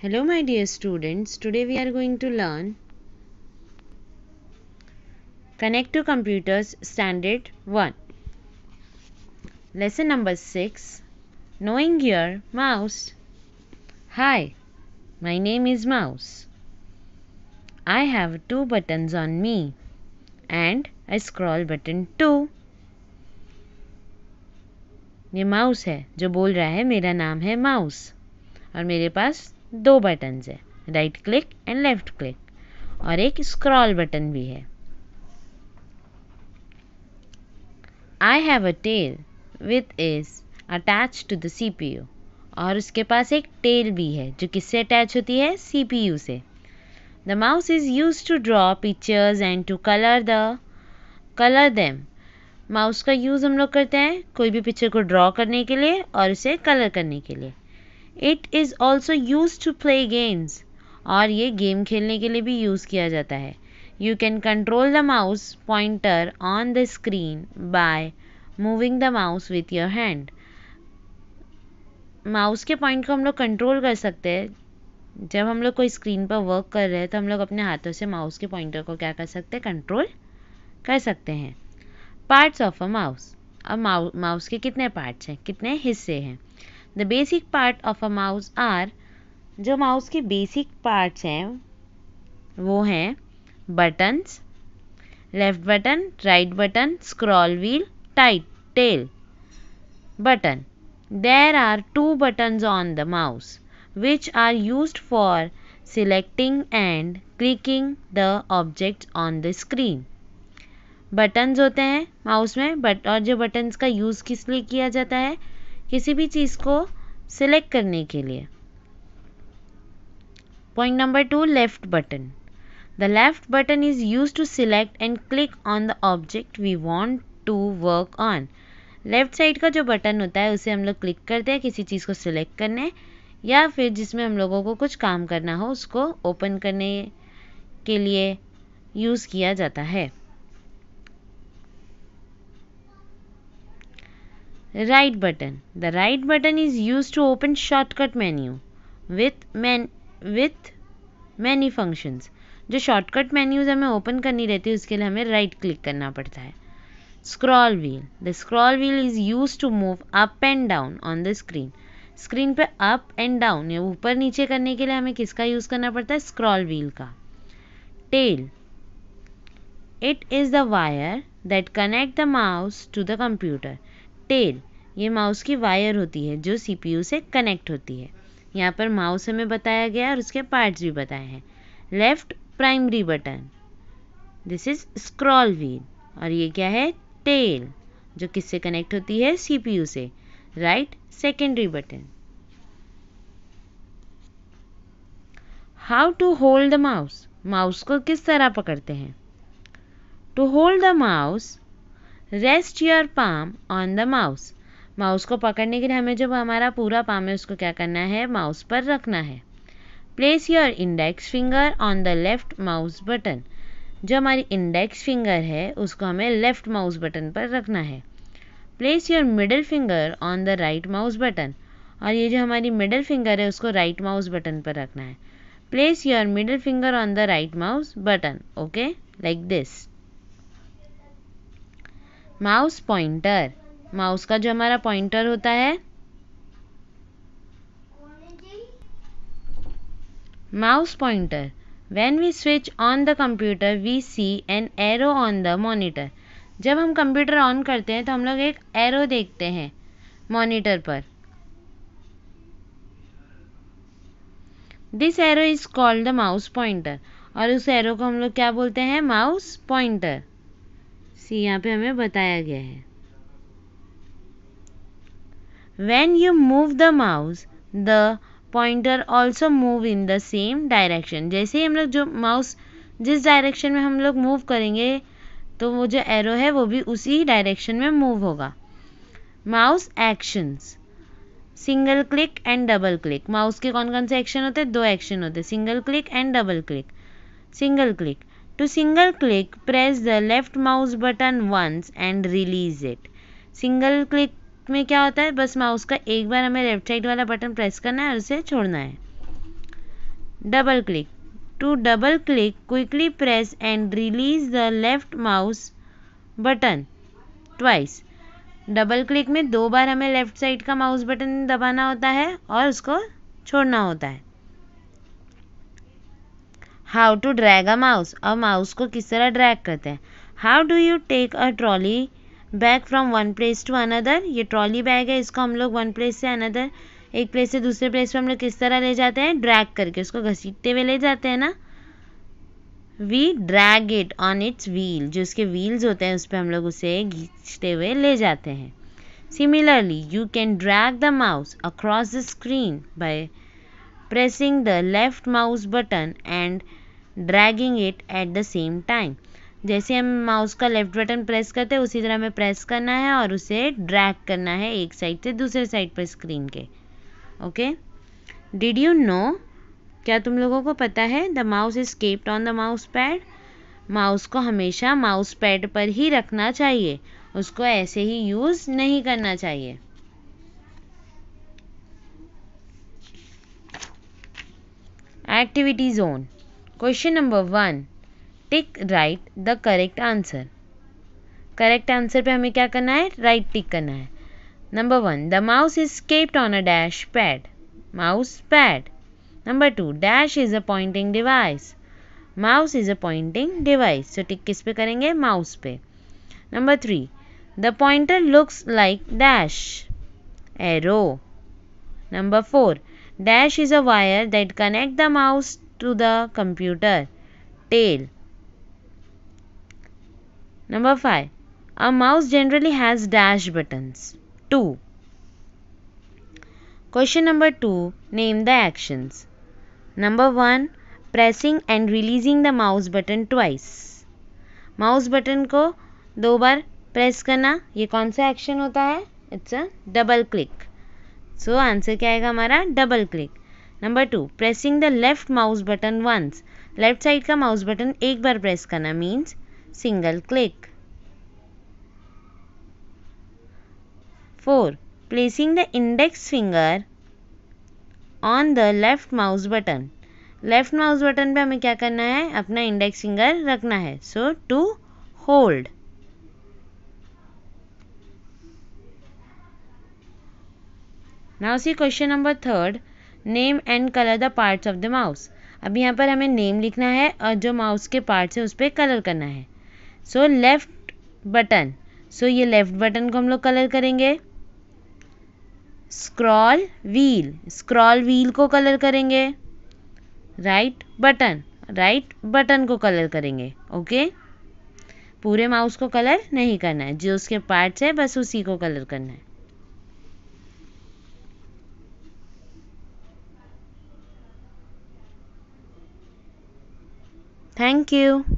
Hello my dear students, today we are going to learn Connect to Computers Standard 1. Lesson number 6 Knowing Your Mouse Hi, my name is Mouse. I have two buttons on me and a scroll button too. ये mouse है जो बोल रहा है मेरा नाम है mouse और मेरे पास दो बटन्स हैं right click and left click और एक स्क्रॉल बटन भी है I have a tail with is attach to the C P U और उसके पास एक टेल भी है जो किससे अटैच होती है सी पी यू से the mouse is use to draw pictures and to colour the colour them mouse का यूज़ हम लोग करते हैं कोई भी पिक्चर को ड्रॉ करने के लिए और उसे कलर करने के लिए it is also use to play games और ये गेम खेलने के लिए भी यूज़ किया जाता है you can control the mouse pointer on the screen by moving the mouse with your hand mouse के पॉइंट को हम लोग कंट्रोल कर सकते हैं जब हम लोग कोई स्क्रीन पर वर्क कर रहे हैं तो हम लोग अपने हाथों से माउस के पॉइंटर को क्या कर सकते हैं कंट्रोल कर सकते हैं पार्ट्स ऑफ अ माउस अब माउस के कितने पार्ट्स हैं कितने हिस्से हैं the basic part of a mouse are जो माउस के बेसिक पार्ट्स हैं वो हैं buttons left button right button scroll wheel tight tail button there are two buttons on the mouse which are use for selecting and clicking the object on the screen buttons होते हैं mouse में but और जो buttons का use किस लिए किया जाता है किसी भी चीज़ को सिलेक्ट करने के लिए point number two left button the left button is use to select and click on the object we want to work on left side का जो बटन होता है उसे हम लोग क्लिक करते हैं किसी चीज़ को सिलेक्ट करने या फिर जिसमें हम लोगों को कुछ काम करना हो उसको ओपन करने के लिए यूज़ किया जाता है right button the right button is used to open shortcut menu with man with many functions जो शॉर्टकट मेन्यूज हमें ओपन करनी रहती है उसके लिए हमें राइट right क्लिक करना पड़ता है scroll wheel the scroll wheel is use to move up and down on the screen screen पे अप एंड डाउन या ऊपर नीचे करने के लिए हमें किसका यूज़ करना पड़ता है स्क्रॉल व्हील का tail it is the wire that connect the mouse to the computer tail ये माउस की वायर होती है जो सीपीयू से कनेक्ट होती है यहाँ पर माउस हमें बताया गया और उसके पार्ट्स भी बताए हैं left primary button this is scroll wheel और ये क्या है टेल जो किससे कनेक्ट होती है सीपीयू से right secondary button how to hold the mouse mouse को किस तरह पकड़ते हैं to hold the mouse rest your palm on the mouse mouse को पकड़ने के लिए हमें जब हमारा पूरा पाम है उसको क्या करना है माउस पर रखना है place your index finger on the left mouse button जो हमारी इंडेक्स फिंगर है उसको हमें लेफ्ट माउस बटन पर रखना है place your middle finger on the right mouse button और ये जो हमारी मिडल फिंगर है उसको राइट माउस बटन पर रखना है place your middle finger on the right mouse button okay like this mouse pointer mouse का जो हमारा पॉइंटर होता है mouse pointer when we switch on the computer we see an arrow on the monitor. जब हम computer on करते हैं तो हम लोग एक एरो देखते हैं मॉनिटर पर this arrow is called the mouse pointer और उस एरो को हम लोग क्या बोलते हैं माउस पॉइंटर सी यहाँ पे हमें बताया गया है when you move the mouse the pointer also move in the same direction जैसे ही हम लोग जो माउस जिस डायरेक्शन में हम लोग मूव करेंगे तो वो जो एरो है वो भी उसी डायरेक्शन में मूव होगा mouse actions single click and double click mouse के कौन कौन से एक्शन होते हैं दो एक्शन होते हैं single click and double click single click To single click, press the left mouse button once and release it. Single click में क्या होता है बस माउस का एक बार हमें लेफ्ट साइड वाला बटन प्रेस करना है और उसे छोड़ना है double click to double click quickly press and release the left mouse button twice double click में दो बार हमें लेफ्ट साइड का माउस बटन दबाना होता है और उसको छोड़ना होता है how to drag a mouse और माउस को किस तरह ड्रैग करते हैं how do you take a trolley bag from one place to another ये ट्रॉली बैग है इसको हम लोग वन प्लेस से अनदर एक प्लेस से दूसरे प्लेस पर हम लोग किस तरह ले जाते हैं ड्रैग करके उसको घसीटते हुए ले जाते हैं ना we drag it on its wheel जो उसके व्हील्स होते हैं उस पर हम लोग उसे घींचते हुए ले जाते हैं similarly you can drag the mouse across the screen by pressing the left mouse button and dragging it at the same time जैसे हम माउस का लेफ्ट बटन प्रेस करते हैं उसी तरह हमें प्रेस करना है और उसे ड्रैग करना है एक साइड से दूसरे साइड पर स्क्रीन के ओके डिड यू नो क्या तुम लोगों को पता है the mouse is kept on the mouse pad mouse को हमेशा माउस पैड पर ही रखना चाहिए उसको ऐसे ही यूज़ नहीं करना चाहिए activity zone question number one tick right the correct answer correct answer पे हमें क्या करना है राइट right टिक करना है number one the mouse is kept on a dash pad mouse pad number two dash is a pointing device mouse is a pointing device तो tick किस पे करेंगे माउस पे number three the pointer looks like dash arrow number four Dash is a wire that connect the mouse to the computer. Tail. Number 5. A mouse generally has dash buttons. 2. Question number 2. Name the actions. Number 1. Pressing and releasing the mouse button twice. Mouse button को दो बार press करना ये कौन सा action होता है it's a double click so answer क्या आएगा हमारा double click number two pressing the left mouse button once left side का माउस बटन एक बार प्रेस करना means single click four placing the index finger on the left mouse button left mouse button पे हमें क्या करना है अपना इंडेक्स फिंगर रखना है so to hold now see question number third name and colour the parts of the mouse अब यहाँ पर हमें नेम लिखना है और जो माउस के पार्ट्स है उस पर कलर करना है सो लेफ्ट बटन सो ये लेफ्ट बटन को हम लोग कलर करेंगे स्क्रॉल व्हील स्क्रॉल व्हील को कलर करेंगे राइट बटन राइट बटन को कलर करेंगे ओके पूरे माउस को कलर नहीं करना है जो उसके पार्ट्स है बस उसी को कलर करना है Thank you.